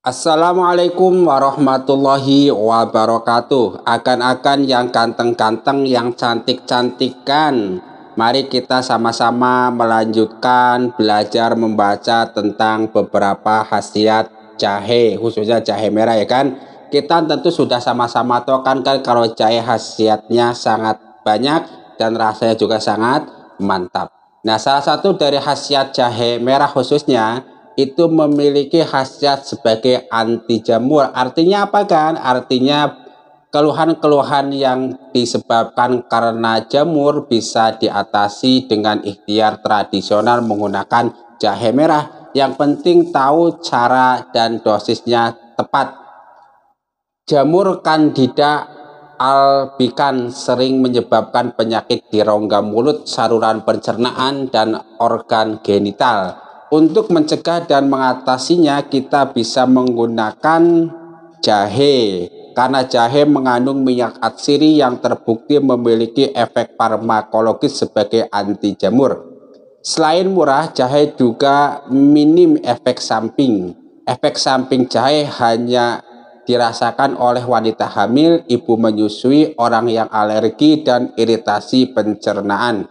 Assalamualaikum warahmatullahi wabarakatuh. Akan-akan yang kanteng-kanteng, yang cantik-cantikan. Mari kita sama-sama melanjutkan belajar membaca tentang beberapa khasiat jahe, khususnya jahe merah ya kan. Kita tentu sudah sama-sama tahu kan, kan kalau jahe khasiatnya sangat banyak dan rasanya juga sangat mantap. Nah, salah satu dari khasiat jahe merah khususnya itu memiliki khasiat sebagai anti jamur. Artinya apa kan? Artinya keluhan-keluhan yang disebabkan karena jamur bisa diatasi dengan ikhtiar tradisional menggunakan jahe merah. Yang penting tahu cara dan dosisnya tepat. Jamur kandida albikan sering menyebabkan penyakit di rongga mulut, saluran pencernaan, dan organ genital untuk mencegah dan mengatasinya kita bisa menggunakan jahe karena jahe mengandung minyak atsiri yang terbukti memiliki efek farmakologis sebagai anti jamur. Selain murah, jahe juga minim efek samping. Efek samping jahe hanya dirasakan oleh wanita hamil, ibu menyusui, orang yang alergi, dan iritasi pencernaan.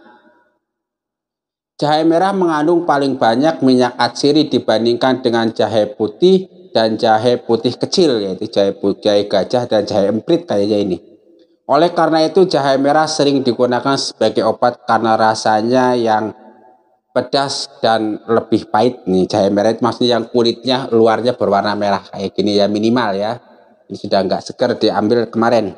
Jahe merah mengandung paling banyak minyak atsiri dibandingkan dengan jahe putih dan jahe putih kecil yaitu jahe putih, jahe gajah dan jahe emprit kayaknya ini. Oleh karena itu jahe merah sering digunakan sebagai obat karena rasanya yang pedas dan lebih pahit nih jahe merah itu maksudnya yang kulitnya luarnya berwarna merah kayak gini ya minimal ya. Ini sudah nggak seger diambil kemarin.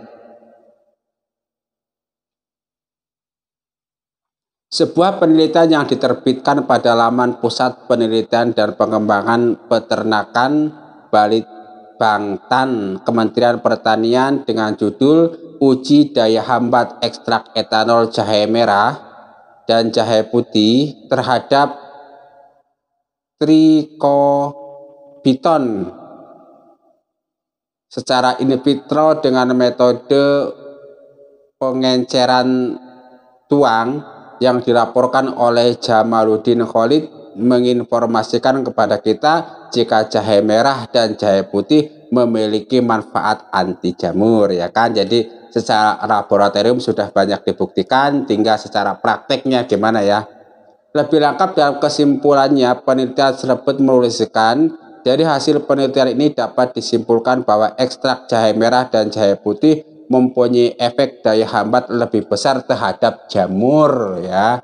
Sebuah penelitian yang diterbitkan pada laman Pusat Penelitian dan Pengembangan Peternakan Balit Bangtan Kementerian Pertanian dengan judul Uji Daya Hambat Ekstrak Etanol Jahe Merah dan Jahe Putih terhadap tricobiton secara in vitro dengan metode pengenceran tuang yang dilaporkan oleh Jamaluddin Khalid menginformasikan kepada kita jika jahe merah dan jahe putih memiliki manfaat anti jamur ya kan. Jadi secara laboratorium sudah banyak dibuktikan tinggal secara prakteknya gimana ya. Lebih lengkap dalam kesimpulannya penelitian tersebut menuliskan dari hasil penelitian ini dapat disimpulkan bahwa ekstrak jahe merah dan jahe putih mempunyai efek daya hambat lebih besar terhadap jamur ya.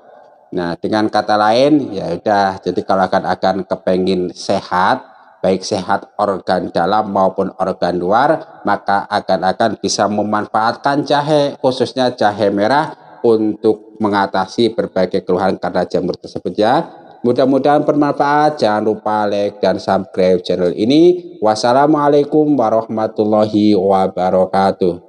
Nah, dengan kata lain ya udah jadi kalau akan akan kepengin sehat baik sehat organ dalam maupun organ luar maka akan akan bisa memanfaatkan jahe khususnya jahe merah untuk mengatasi berbagai keluhan karena jamur tersebut ya. Mudah-mudahan bermanfaat. Jangan lupa like dan subscribe channel ini. Wassalamualaikum warahmatullahi wabarakatuh.